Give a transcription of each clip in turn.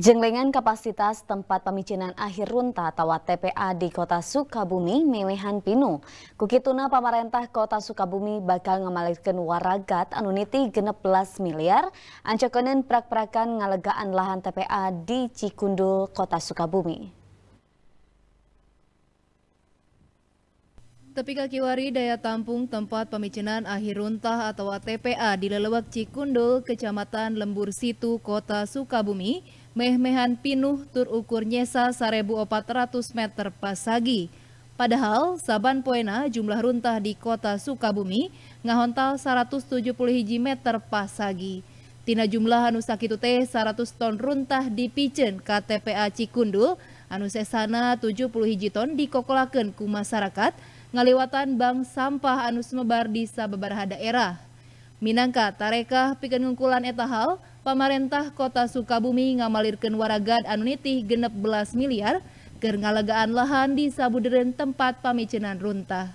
Jenglengan kapasitas tempat pemicinan akhir runta atau TPA di kota Sukabumi mewehan pinu. Kukituna pemerintah kota Sukabumi bakal ngemalikan waragat anuniti genep belas miliar ancakonen prak-prakan ngalegaan lahan TPA di Cikundul, kota Sukabumi. Tepi Kakiwari Daya Tampung Tempat Pemicinan Akhir Runtah atau TPA di Lelewak Cikundul, Kecamatan Lembur Situ, Kota Sukabumi, meh pinuh tur ukur nyesa 1400 meter pasagi. Padahal saban poena jumlah runtah di kota Sukabumi ngahontal 170 hiji meter pasagi. Tina jumlah anu sakitu teh 100 ton runtah di Picen KTPA Cikundul, anu sesana 70 hiji ton dikokolaken ku masyarakat ngaliwatan bank sampah anu sumebar di sababaraha daerah. Minangka tarekah pikeun ngungkulan eta hal, Pemerintah Kota Sukabumi ngamalirkan waragan anu nitih genep belas miliar ke ngalagaan lahan di Sabuderen tempat pamicenan runtah.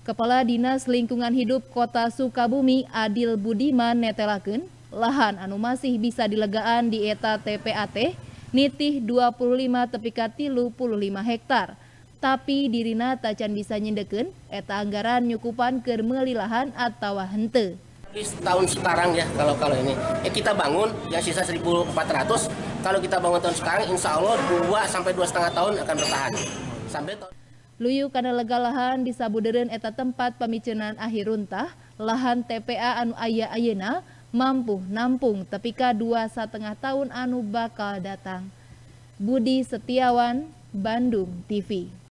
Kepala Dinas Lingkungan Hidup Kota Sukabumi Adil Budiman netelaken lahan anu masih bisa dilegaan di eta TPAT nitih 25 tepika tilu puluh lima hektar. Tapi dirina tacan bisa nyendeken eta anggaran nyukupan ker lahan atau hente tahun sekarang ya kalau kalau ini Eh kita bangun yang sisa 1.400 kalau kita bangun tahun sekarang insya Allah 2 sampai dua setengah tahun akan bertahan sampai tahun Luyu karena lega lahan di Sabuderen eta tempat pemicenan akhir runtah, lahan TPA anu ayah ayena mampu nampung Tapi ka dua setengah tahun anu bakal datang. Budi Setiawan, Bandung TV.